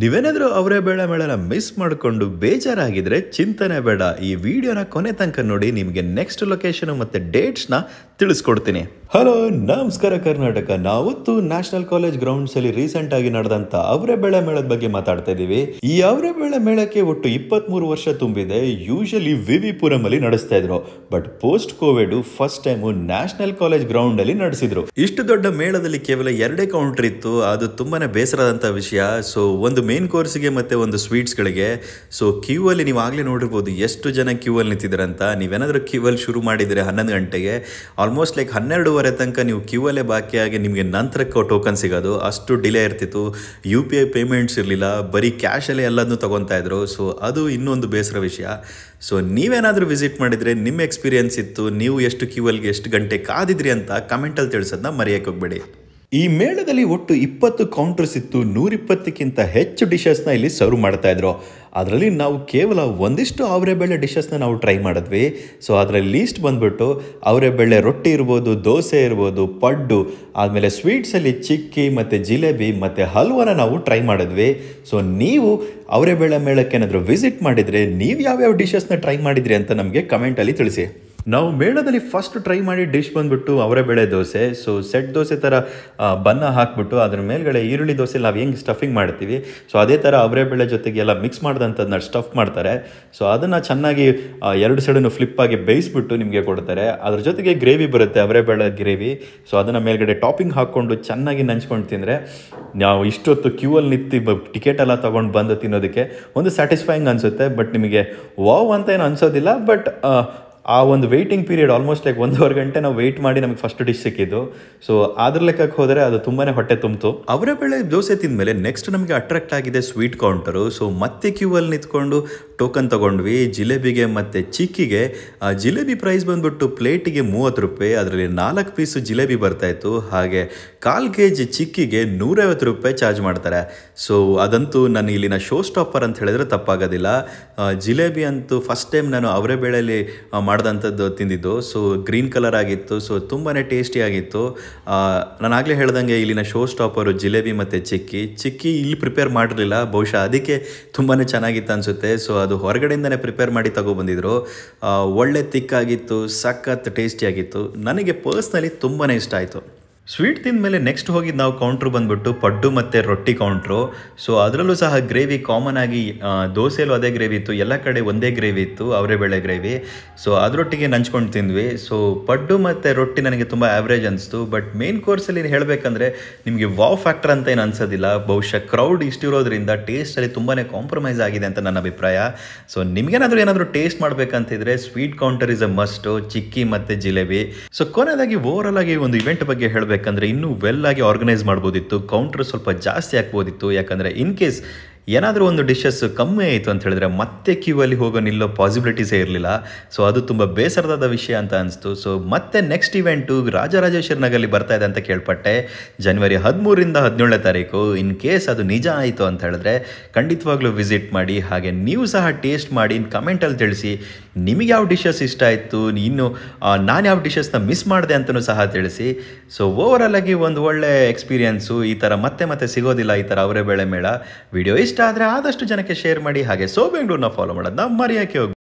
ನೀವೇನಾದರೂ ಅವರೇ ಬೇಳೆ ಮೇಳನ ಮಿಸ್ ಮಾಡಿಕೊಂಡು ಬೇಜಾರಾಗಿದ್ರೆ ಚಿಂತನೆ ಬೇಡ ಈ ವಿಡಿಯೋನ ಕೊನೆ ತನಕ ನೋಡಿ ನಿಮಗೆ ನೆಕ್ಸ್ಟ್ ಲೊಕೇಶನ್ ಮತ್ತು ಡೇಟ್ಸ್ನ ತಿಳಿಸ್ಕೊಡ್ತೀನಿ ಹಲೋ ನಮಸ್ಕಾರ ಕರ್ನಾಟಕ ನಾವತ್ತು ನ್ಯಾಷನಲ್ ಕಾಲೇಜ್ ಗ್ರೌಂಡ್ಸ್ ಅಲ್ಲಿ ರೀಸೆಂಟ್ ಆಗಿ ನಡೆದಂತ ಅವರೇ ಬೆಳೆ ಮೇಳದ ಬಗ್ಗೆ ಮಾತಾಡ್ತಾ ಇದೀವಿ ಈ ಅವರೇ ಬೆಳೆ ಮೇಳಕ್ಕೆ ಒಟ್ಟು ಇಪ್ಪತ್ತ್ ವರ್ಷ ತುಂಬಿದೆ ಯೂಶಲಿ ವಿವಿಪುರಂ ಅಲ್ಲಿ ನಡೆಸ್ತಾ ಇದ್ರು but post covid first time national college ground ಅಲ್ಲಿ ನಡೆಸಿದ್ರು ಇಷ್ಟು ದೊಡ್ಡ ಮೇಳದಲ್ಲಿ ಕೇವಲ ಎರಡೇ ಕೌಂಟರ್ ಇತ್ತು ಅದು ತುಂಬಾನೇ ಬೇಸರದಂತ ವಿಷಯ ಸೊ ಒಂದು ಮೇನ್ ಕೋರ್ಸ್ಗೆ ಮತ್ತೆ ಒಂದು ಸ್ವೀಟ್ಸ್ ಗಳಿಗೆ ಸೊ ಕ್ಯೂ ಅಲ್ಲಿ ನೀವು ಆಗ್ಲೇ ನೋಡಿರ್ಬೋದು ಎಷ್ಟು ಜನ ಕ್ಯೂ ಅಲ್ಲಿ ನಿಂತಿದ್ರಂತ ನೀವೇನಾದ್ರೂ ಕ್ಯೂ ಅಲ್ಲಿ ಶುರು ಮಾಡಿದ್ರೆ ಹನ್ನೊಂದು ಗಂಟೆಗೆ ಆಲ್ಮೋಸ್ಟ್ ಲೈಕ್ ಹನ್ನೆರಡುವರೆ ತನಕ ನೀವು ಕ್ಯೂ ಬಾಕಿ ಬಾಕಿಯಾಗಿ ನಿಮಗೆ ನಂತರಕ್ಕೆ ಟೋಕನ್ ಸಿಗೋದು ಅಷ್ಟು ಡಿಲೇ ಇರ್ತಿತ್ತು ಯು ಪಿ ಐ ಪೇಮೆಂಟ್ಸ್ ಇರಲಿಲ್ಲ ಬರೀ ಕ್ಯಾಶಲ್ಲೇ ಎಲ್ಲದನ್ನು ತೊಗೊತಾ ಇದ್ರು ಸೊ ಅದು ಇನ್ನೊಂದು ಬೇಸರ ವಿಷಯ ಸೊ ನೀವೇನಾದರೂ ವಿಸಿಟ್ ಮಾಡಿದರೆ ನಿಮ್ಮ ಎಕ್ಸ್ಪೀರಿಯನ್ಸ್ ಇತ್ತು ನೀವು ಎಷ್ಟು ಕ್ಯೂ ಅಲ್ಲಿಗೆ ಎಷ್ಟು ಗಂಟೆ ಕಾದಿದ್ರಿ ಅಂತ ಕಮೆಂಟಲ್ಲಿ ತಿಳಿಸೋದನ್ನ ಮರೆಯೋಕೆ ಹೋಗ್ಬೇಡಿ ಈ ಮೇಳದಲ್ಲಿ ಒಟ್ಟು ಇಪ್ಪತ್ತು ಕೌಂಟರ್ಸ್ ಇತ್ತು ನೂರಿಪ್ಪತ್ತಕ್ಕಿಂತ ಹೆಚ್ಚು ಡಿಶಸ್ನ ಇಲ್ಲಿ ಸರ್ವ್ ಮಾಡ್ತಾ ಇದ್ರು ಅದರಲ್ಲಿ ನಾವು ಕೇವಲ ಒಂದಿಷ್ಟು ಅವರೆಬೇಳೆ ಡಿಶಸ್ನ ನಾವು ಟ್ರೈ ಮಾಡಿದ್ವಿ ಸೊ ಅದರಲ್ಲಿ ಲೀಸ್ಟ್ ಬಂದ್ಬಿಟ್ಟು ಅವರೆಬೇಳೆ ರೊಟ್ಟಿ ಇರ್ಬೋದು ದೋಸೆ ಇರ್ಬೋದು ಪಡ್ಡು ಆದಮೇಲೆ ಸ್ವೀಟ್ಸಲ್ಲಿ ಚಿಕ್ಕಿ ಮತ್ತು ಜಿಲೇಬಿ ಮತ್ತು ಹಲ್ವನ ನಾವು ಟ್ರೈ ಮಾಡಿದ್ವಿ ಸೊ ನೀವು ಅವರೆಬೇಳೆ ಮೇಳಕ್ಕೆ ಏನಾದರೂ ವಿಸಿಟ್ ಮಾಡಿದರೆ ನೀವು ಯಾವ್ಯಾವ ಡಿಶಸ್ನ ಟ್ರೈ ಮಾಡಿದ್ರಿ ಅಂತ ನಮಗೆ ಕಮೆಂಟಲ್ಲಿ ತಿಳಿಸಿ ನಾವು ಮೇಳದಲ್ಲಿ ಫಸ್ಟ್ ಟ್ರೈ ಮಾಡಿ ಡಿಶ್ ಬಂದುಬಿಟ್ಟು ಅವರೇ ಬೇಳೆ ದೋಸೆ ಸೊ ಸೆಟ್ ದೋಸೆ ಥರ ಬನ್ನ ಹಾಕ್ಬಿಟ್ಟು ಅದ್ರ ಮೇಲ್ಗಡೆ ಈರುಳ್ಳಿ ದೋಸೆ ನಾವು ಹೆಂಗೆ ಸ್ಟಫಿಂಗ್ ಮಾಡ್ತೀವಿ ಸೊ ಅದೇ ಥರ ಅವರೇ ಜೊತೆಗೆ ಎಲ್ಲ ಮಿಕ್ಸ್ ಮಾಡಿದಂಥದ್ದನ್ನ ಸ್ಟಫ್ ಮಾಡ್ತಾರೆ ಸೊ ಅದನ್ನು ಚೆನ್ನಾಗಿ ಎರಡು ಸೈಡನ್ನು ಫ್ಲಿಪ್ಪಾಗಿ ಬೇಯಿಸ್ಬಿಟ್ಟು ನಿಮಗೆ ಕೊಡ್ತಾರೆ ಅದ್ರ ಜೊತೆಗೆ ಗ್ರೇವಿ ಬರುತ್ತೆ ಅವರೇ ಬೇಳೆ ಗ್ರೇವಿ ಸೊ ಅದನ್ನು ಮೇಲ್ಗಡೆ ಟಾಪಿಂಗ್ ಹಾಕ್ಕೊಂಡು ಚೆನ್ನಾಗಿ ನಂಚ್ಕೊಂಡು ತಿಂದರೆ ನಾವು ಇಷ್ಟೊತ್ತು ಕ್ಯೂ ಅಲ್ಲಿ ಬ ಟಿಕೆಟ್ ಎಲ್ಲ ತೊಗೊಂಡು ಬಂದು ತಿನ್ನೋದಕ್ಕೆ ಒಂದು ಸ್ಯಾಟಿಸ್ಫೈಯಿಂಗ್ ಅನಿಸುತ್ತೆ ಬಟ್ ನಿಮಗೆ ವಾವ್ ಅಂತ ಏನು ಅನಿಸೋದಿಲ್ಲ ಬಟ್ ಆ ಒಂದು ವೆಯ್ಟಿಂಗ್ ಪೀರಿಯಡ್ ಆಲ್ಮೋಸ್ಟ್ ಲೈಕ್ ಒಂದೂವರೆ ಗಂಟೆ ನಾವು ವೆಯ್ಟ್ ಮಾಡಿ ನಮಗೆ ಫಸ್ಟ್ ಡಿಶ್ ಸಿಕ್ಕಿದ್ದು ಸೊ ಅದ್ರ ಲೆಕ್ಕಕ್ಕೆ ಹೋದರೆ ಅದು ತುಂಬಾ ಹೊಟ್ಟೆ ತುಂಬಿತು ಅವರ ಬೆಳೆ ದೋಸೆ ತಿಂದಮೇಲೆ ನೆಕ್ಸ್ಟ್ ನಮಗೆ ಅಟ್ರಾಕ್ಟ್ ಆಗಿದೆ ಸ್ವೀಟ್ ಕೌಂಟರು ಸೊ ಮತ್ತೆ ಕ್ಯೂ ಅಲ್ಲಿ ನಿಂತ್ಕೊಂಡು ಟೋಕನ್ ತೊಗೊಂಡ್ವಿ ಜಿಲೇಬಿಗೆ ಮತ್ತು ಚಿಕ್ಕಿಗೆ ಜಿಲೇಬಿ ಪ್ರೈಸ್ ಬಂದುಬಿಟ್ಟು ಪ್ಲೇಟಿಗೆ ಮೂವತ್ತು ರೂಪಾಯಿ ಅದರಲ್ಲಿ ನಾಲ್ಕು ಪೀಸು ಜಿಲೇಬಿ ಬರ್ತಾಯಿತ್ತು ಹಾಗೆ ಕಾಲು ಕೆ ಜಿ ಚಿಕ್ಕಿಗೆ ನೂರೈವತ್ತು ರೂಪಾಯಿ ಚಾರ್ಜ್ ಮಾಡ್ತಾರೆ ಸೊ ಅದಂತೂ ನಾನು ಇಲ್ಲಿನ ಶೋ ಸ್ಟಾಪರ್ ಅಂತ ಹೇಳಿದ್ರೆ ತಪ್ಪಾಗೋದಿಲ್ಲ ಜಿಲೇಬಿ ಅಂತೂ ಫಸ್ಟ್ ಟೈಮ್ ನಾನು ಅವರೇ ಬೆಳೆಯಲ್ಲಿ ಮಾಡಿದಂಥದ್ದು ತಿಂದಿದ್ದು ಸೊ ಗ್ರೀನ್ ಕಲರ್ ಆಗಿತ್ತು ಸೊ ತುಂಬಾ ಟೇಸ್ಟಿಯಾಗಿತ್ತು ನಾನು ಆಗಲೇ ಹೇಳ್ದಂಗೆ ಇಲ್ಲಿನ ಶೋ ಸ್ಟಾಪರು ಜಿಲೇಬಿ ಮತ್ತು ಚಿಕ್ಕಿ ಚಿಕ್ಕಿ ಇಲ್ಲಿ ಪ್ರಿಪೇರ್ ಮಾಡಿರಲಿಲ್ಲ ಬಹುಶಃ ಅದಕ್ಕೆ ತುಂಬಾ ಚೆನ್ನಾಗಿತ್ತು ಅನಿಸುತ್ತೆ ಸೊ ಅದು ಹೊರಗಡೆಯಿಂದನೇ ಪ್ರಿಪೇರ್ ಮಾಡಿ ತಗೊಬಂದಿದ್ರು ಒಳ್ಳೆ ತಿಕ್ಕಾಗಿತ್ತು ಸಖತ್ ಟೇಸ್ಟಿಯಾಗಿತ್ತು ನನಗೆ ಪರ್ಸ್ನಲಿ ತುಂಬಾ ಇಷ್ಟ ಆಯಿತು ಸ್ವೀಟ್ ತಿಂದ ಮೇಲೆ ನೆಕ್ಸ್ಟ್ ಹೋಗಿದ್ದು ನಾವು ಕೌಂಟ್ರು ಬಂದ್ಬಿಟ್ಟು ಪಡ್ಡು ಮತ್ತು ರೊಟ್ಟಿ ಕೌಂಟ್ರು ಸೊ ಅದರಲ್ಲೂ ಸಹ ಗ್ರೇವಿ ಕಾಮನ್ ಆಗಿ ದೋಸೆಯಲ್ಲೂ ಅದೇ ಗ್ರೇವಿ ಇತ್ತು ಎಲ್ಲ ಕಡೆ ಒಂದೇ ಗ್ರೇವಿ ಇತ್ತು ಅವರೇ ಬೇಳೆ ಗ್ರೇವಿ ಸೊ ಅದರೊಟ್ಟಿಗೆ ನಂಚ್ಕೊಂಡು ತಿಂದ್ವಿ ಸೊ ಪಡ್ಡು ಮತ್ತು ರೊಟ್ಟಿ ನನಗೆ ತುಂಬ ಆ್ಯಾವ್ರೇಜ್ ಅನಿಸ್ತು ಬಟ್ ಮೇನ್ ಕೋರ್ಸಲ್ಲಿ ಹೇಳಬೇಕಂದ್ರೆ ನಿಮಗೆ ವಾವ್ ಫ್ಯಾಕ್ಟರ್ ಅಂತ ಏನು ಅನಿಸೋದಿಲ್ಲ ಬಹುಶಃ ಕ್ರೌಡ್ ಇಷ್ಟಿರೋದ್ರಿಂದ ಟೇಸ್ಟಲ್ಲಿ ತುಂಬಾ ಕಾಂಪ್ರಮೈಸ್ ಆಗಿದೆ ಅಂತ ನನ್ನ ಅಭಿಪ್ರಾಯ ಸೊ ನಿಮಗೇನಾದರೂ ಏನಾದರೂ ಟೇಸ್ಟ್ ಮಾಡಬೇಕಂತಿದ್ರೆ sweet counter is a must chikki ಮತ್ತು ಜಿಲೇಬಿ ಸೊ ಕೊನೆಯದಾಗಿ ಓವರಲ್ ಆಗಿ ಒಂದು ಇವೆಂಟ್ ಬಗ್ಗೆ ಹೇಳಬೇಕು ಬೇಕಂದರೆ ಇನ್ನೂ ವೆಲ್ ಆಗಿ ಆರ್ಗನೈಸ್ ಮಾಡ್ಬೋದಿತ್ತು ಕೌಂಟರ್ ಸ್ವಲ್ಪ ಜಾಸ್ತಿ ಹಾಕ್ಬೋದಿತ್ತು ಯಾಕಂದರೆ ಇನ್ ಕೇಸ್ ಏನಾದರೂ ಒಂದು ಡಿಶಸ್ ಕಮ್ಮಿ ಆಯಿತು ಅಂತ ಹೇಳಿದ್ರೆ ಮತ್ತೆ ಕ್ಯೂ ಅಲ್ಲಿ ಹೋಗೋ ನಿಲ್ಲೋ ಪಾಸಿಬಿಲಿಟೀಸೇ ಇರಲಿಲ್ಲ ಸೊ ಅದು ತುಂಬ ಬೇಸರದಾದ ವಿಷಯ ಅಂತ ಅನಿಸ್ತು ಸೊ ಮತ್ತೆ ನೆಕ್ಸ್ಟ್ ಇವೆಂಟು ರಾಜರಾಜೇಶ್ವರ ಬರ್ತಾ ಇದೆ ಅಂತ ಕೇಳ್ಪಟ್ಟೆ ಜನವರಿ ಹದಿಮೂರರಿಂದ ಹದಿನೇಳನೇ ತಾರೀಕು ಇನ್ ಕೇಸ್ ಅದು ನಿಜ ಆಯಿತು ಅಂತ ಹೇಳಿದ್ರೆ ಖಂಡಿತವಾಗ್ಲೂ ವಿಸಿಟ್ ಮಾಡಿ ಹಾಗೆ ನೀವು ಸಹ ಟೇಸ್ಟ್ ಮಾಡಿ ಕಮೆಂಟಲ್ಲಿ ತಿಳಿಸಿ ನಿಮಗೆ ಯಾವ ಡಿಶಸ್ ಇಷ್ಟ ಆಯಿತು ಇನ್ನು ನಾನು ಯಾವ ಡಿಶಸ್ನ ಮಿಸ್ ಮಾಡಿದೆ ಅಂತಲೂ ಸಹ ತಿಳಿಸಿ ಸೊ ಓವರಾಲ್ ಆಗಿ ಒಂದು ಒಳ್ಳೆ ಎಕ್ಸ್ಪೀರಿಯೆನ್ಸು ಈ ಥರ ಮತ್ತೆ ಮತ್ತೆ ಸಿಗೋದಿಲ್ಲ ಈ ಥರ ಅವರೇ ಬೆಳೆ ಮೇಳ ವಿಡಿಯೋ ಇಷ್ಟ ಆದರೆ ಆದಷ್ಟು ಜನಕ್ಕೆ ಶೇರ್ ಮಾಡಿ ಹಾಗೆ ಸೋ ಬೆಂಗಳೂರನ್ನ ಫಾಲೋ ಮಾಡೋದನ್ನ ಮರೆಯೋಕ್ಕೆ ಹೋಗಿ